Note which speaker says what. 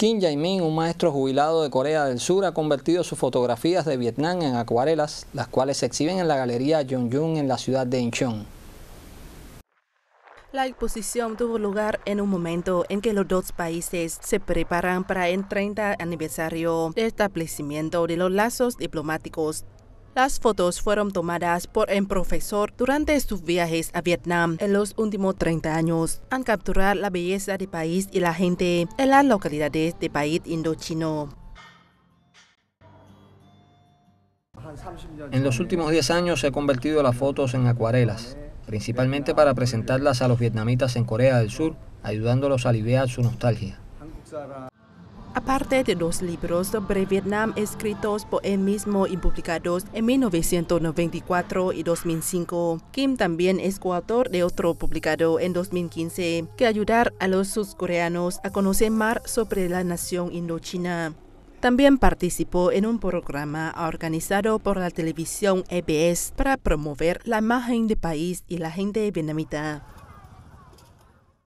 Speaker 1: Kim Jae-min, un maestro jubilado de Corea del Sur, ha convertido sus fotografías de Vietnam en acuarelas, las cuales se exhiben en la Galería Jung en la ciudad de Incheon.
Speaker 2: La exposición tuvo lugar en un momento en que los dos países se preparan para el 30 aniversario de establecimiento de los lazos diplomáticos las fotos fueron tomadas por el profesor durante sus viajes a Vietnam en los últimos 30 años, Han capturado la belleza del país y la gente en las localidades de país indochino.
Speaker 1: En los últimos 10 años he convertido las fotos en acuarelas, principalmente para presentarlas a los vietnamitas en Corea del Sur, ayudándolos a aliviar su nostalgia.
Speaker 2: Aparte de dos libros sobre Vietnam escritos por él mismo y publicados en 1994 y 2005, Kim también es coautor de otro publicado en 2015 que ayudar a los sudcoreanos a conocer más sobre la nación indochina. También participó en un programa organizado por la televisión EBS para promover la imagen del país y la gente vietnamita.